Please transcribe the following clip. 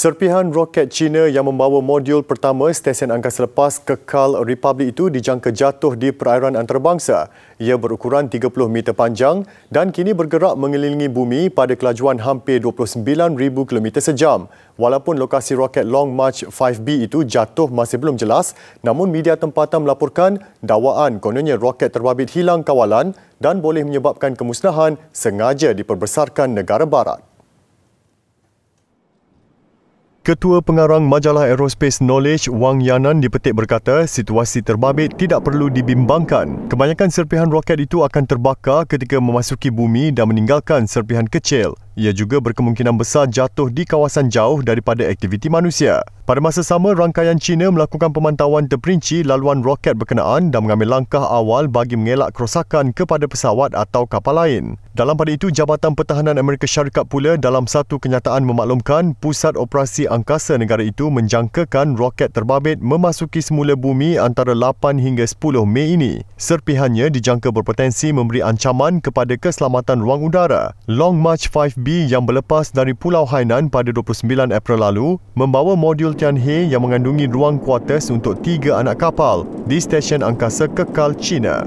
Serpihan roket China yang membawa modul pertama stesen angkasa lepas kekal Republik itu dijangka jatuh di perairan antarabangsa. Ia berukuran 30 meter panjang dan kini bergerak mengelilingi bumi pada kelajuan hampir 29,000 km sejam. Walaupun lokasi roket Long March 5B itu jatuh masih belum jelas, namun media tempatan melaporkan dawaan kononnya roket terbabit hilang kawalan dan boleh menyebabkan kemusnahan sengaja diperbesarkan negara barat. Ketua Pengarang Majalah Aerospace Knowledge Wang Yanan dipetik berkata situasi terbabit tidak perlu dibimbangkan. Kebanyakan serpihan roket itu akan terbakar ketika memasuki bumi dan meninggalkan serpihan kecil. Ia juga berkemungkinan besar jatuh di kawasan jauh daripada aktiviti manusia. Pada masa sama, rangkaian China melakukan pemantauan terperinci laluan roket berkenaan dan mengambil langkah awal bagi mengelak kerosakan kepada pesawat atau kapal lain. Dalam pada itu, Jabatan Pertahanan Amerika Syarikat pula dalam satu kenyataan memaklumkan pusat operasi angkasa negara itu menjangkakan roket terbabit memasuki semula bumi antara 8 hingga 10 Mei ini. Serpihannya dijangka berpotensi memberi ancaman kepada keselamatan ruang udara. Long March 5B yang berlepas dari Pulau Hainan pada 29 April lalu membawa modul Tian He yang mengandungi ruang kuartes untuk tiga anak kapal di Stesen Angkasa Kekal China.